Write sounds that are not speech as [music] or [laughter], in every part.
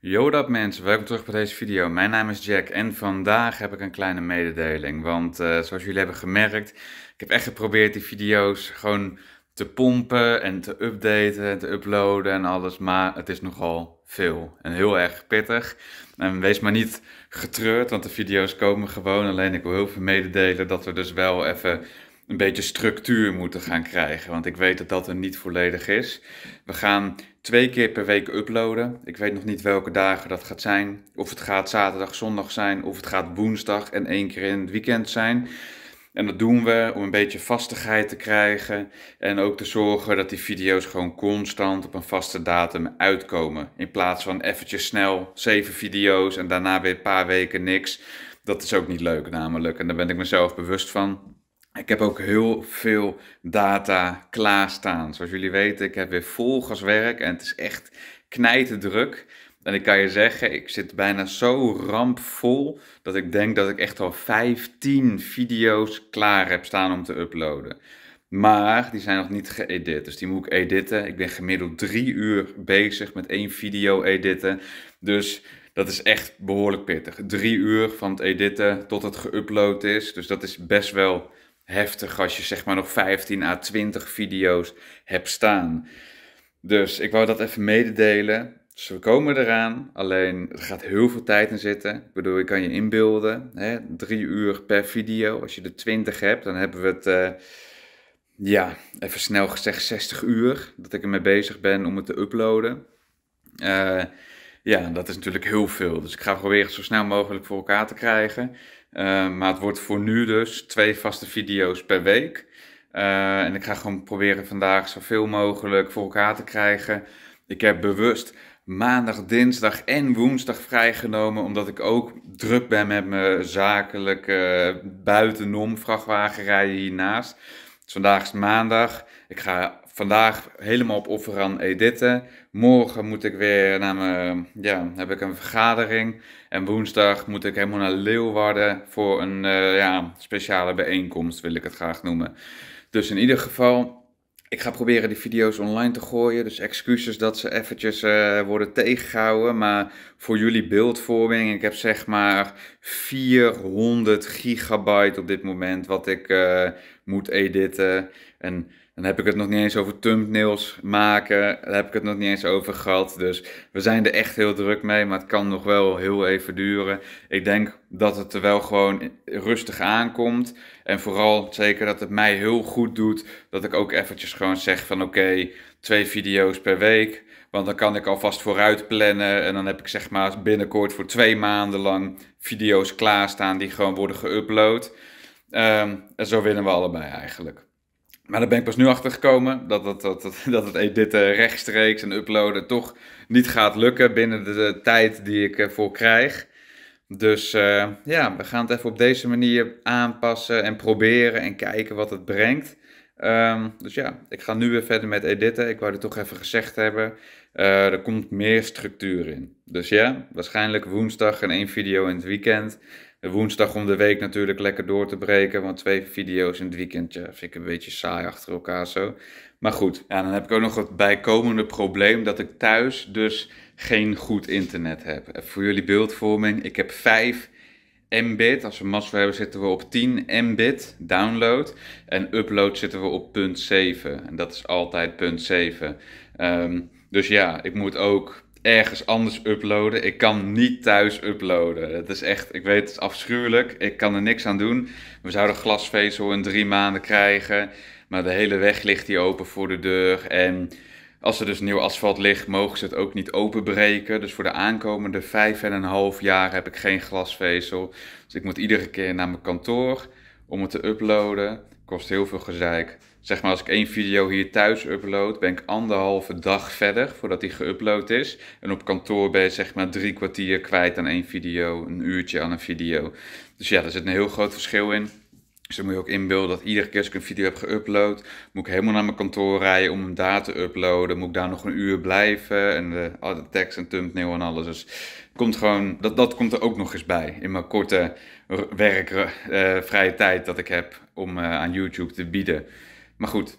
Yo dat mensen, welkom terug bij deze video. Mijn naam is Jack en vandaag heb ik een kleine mededeling. Want eh, zoals jullie hebben gemerkt, ik heb echt geprobeerd die video's gewoon te pompen en te updaten en te uploaden en alles. Maar het is nogal veel en heel erg pittig. En wees maar niet getreurd, want de video's komen gewoon. Alleen ik wil heel veel mededelen dat we dus wel even een beetje structuur moeten gaan krijgen. Want ik weet dat dat er niet volledig is. We gaan twee keer per week uploaden. Ik weet nog niet welke dagen dat gaat zijn. Of het gaat zaterdag, zondag zijn. Of het gaat woensdag en één keer in het weekend zijn. En dat doen we om een beetje vastigheid te krijgen. En ook te zorgen dat die video's gewoon constant op een vaste datum uitkomen. In plaats van eventjes snel zeven video's en daarna weer een paar weken niks. Dat is ook niet leuk namelijk. En daar ben ik mezelf bewust van. Ik heb ook heel veel data klaarstaan. Zoals jullie weten, ik heb weer vol gaswerk en het is echt druk. En ik kan je zeggen, ik zit bijna zo rampvol dat ik denk dat ik echt al 15 video's klaar heb staan om te uploaden. Maar die zijn nog niet geëdit, dus die moet ik editen. Ik ben gemiddeld drie uur bezig met één video editen. Dus dat is echt behoorlijk pittig. Drie uur van het editen tot het geüpload is. Dus dat is best wel heftig als je zeg maar nog 15 à 20 video's hebt staan. Dus ik wou dat even mededelen. Ze dus we komen eraan, alleen er gaat heel veel tijd in zitten. Ik bedoel, je kan je inbeelden, hè? drie uur per video. Als je er 20 hebt, dan hebben we het, eh, ja, even snel gezegd 60 uur dat ik ermee bezig ben om het te uploaden. Eh, ja, dat is natuurlijk heel veel. Dus ik ga proberen zo snel mogelijk voor elkaar te krijgen. Eh, maar het wordt voor nu dus twee vaste video's per week. Eh, en ik ga gewoon proberen vandaag zoveel mogelijk voor elkaar te krijgen. Ik heb bewust maandag, dinsdag en woensdag vrijgenomen, omdat ik ook druk ben met mijn zakelijke eh, buitenom vrachtwagenrijden hiernaast. Dus vandaag is maandag. Ik ga vandaag helemaal op aan editen. Morgen moet ik weer naar mijn, ja, heb ik een vergadering. En woensdag moet ik helemaal naar Leeuwarden voor een eh, ja, speciale bijeenkomst, wil ik het graag noemen. Dus in ieder geval, ik ga proberen die video's online te gooien, dus excuses dat ze eventjes eh, worden tegengehouden. Maar voor jullie beeldvorming, ik heb zeg maar 400 gigabyte op dit moment wat ik eh, moet editen. En dan heb ik het nog niet eens over thumbnails maken. Daar heb ik het nog niet eens over gehad. Dus we zijn er echt heel druk mee. Maar het kan nog wel heel even duren. Ik denk dat het er wel gewoon rustig aankomt. En vooral zeker dat het mij heel goed doet. Dat ik ook eventjes gewoon zeg van oké, twee video's per week. Want dan kan ik alvast vooruit plannen. En dan heb ik zeg maar binnenkort voor twee maanden lang video's klaarstaan die gewoon worden geüpload. en ehm, zo winnen we allebei eigenlijk. Maar daar ben ik pas nu achter gekomen dat, dat, dat, dat, het [laughs] editen eh, rechtstreeks en uploaden toch niet gaat lukken binnen de, tijd die ik ervoor krijg. Dus eh, ja, we gaan het even op deze manier aanpassen en proberen en kijken wat het brengt. Ehm, dus ja, ik ga nu weer verder met editen. Ik wou het toch even gezegd hebben. Eh, er komt meer structuur in. Dus ja, waarschijnlijk woensdag en één video in het weekend. Woensdag om de week natuurlijk lekker door te breken, want twee video's in het weekend vind ik een beetje saai achter elkaar zo. Maar goed, ja, dan heb ik ook nog het bijkomende probleem dat ik thuis dus geen goed internet heb. voor jullie beeldvorming, ik heb vijf Mbit, als we master hebben, zitten we op 10 Mbit download. En upload zitten we op punt 7. En dat is altijd punt 7. Ehm, dus ja, ik moet ook ergens anders uploaden. Ik kan niet thuis uploaden. Het is echt, ik weet, het is afschuwelijk. Ik kan er niks aan doen. We zouden glasvezel in drie maanden krijgen. Maar de hele weg ligt hier open voor de deur. En als er dus nieuw asfalt ligt, mogen ze het ook niet openbreken. Dus voor de aankomende 5,5 en een half jaar heb ik geen glasvezel. Dus ik moet iedere keer naar mijn kantoor om het te uploaden. Kost heel veel gezeik. Zeg maar als ik één video hier thuis upload, ben ik anderhalve dag verder voordat die geüpload is. En op kantoor ben je zeg maar drie kwartier kwijt aan één video, een uurtje aan een video. Dus ja, daar zit een heel groot verschil in. Dus dan moet je ook inbeelden dat iedere keer als ik een video heb geüpload, moet ik helemaal naar mijn kantoor rijden om hem daar te uploaden. Moet ik daar nog een uur blijven en de, de tekst en thumbnail en alles. Dus komt gewoon, dat, dat komt er ook nog eens bij in mijn korte werk, eh, vrije tijd dat ik heb om eh, aan YouTube te bieden. Maar goed,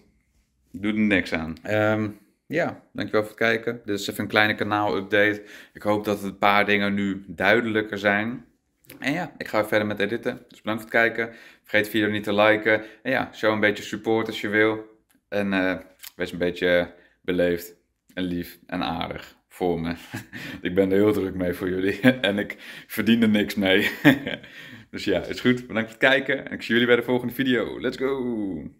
doe er niks aan. Um, ja, dankjewel voor het kijken. Dit is even een kleine kanaal-update. Ik hoop dat een paar dingen nu duidelijker zijn. En ja, ik ga verder met editen. Dus bedankt voor het kijken. Vergeet de video niet te liken. En ja, show een beetje support als je wil. En eh, wees een beetje eh, beleefd en lief en aardig voor me. [laughs] ik ben er heel druk mee voor jullie. [laughs] en ik verdien er niks mee. [laughs] dus ja, is goed. Bedankt voor het kijken. En ik zie jullie bij de volgende video. Let's go!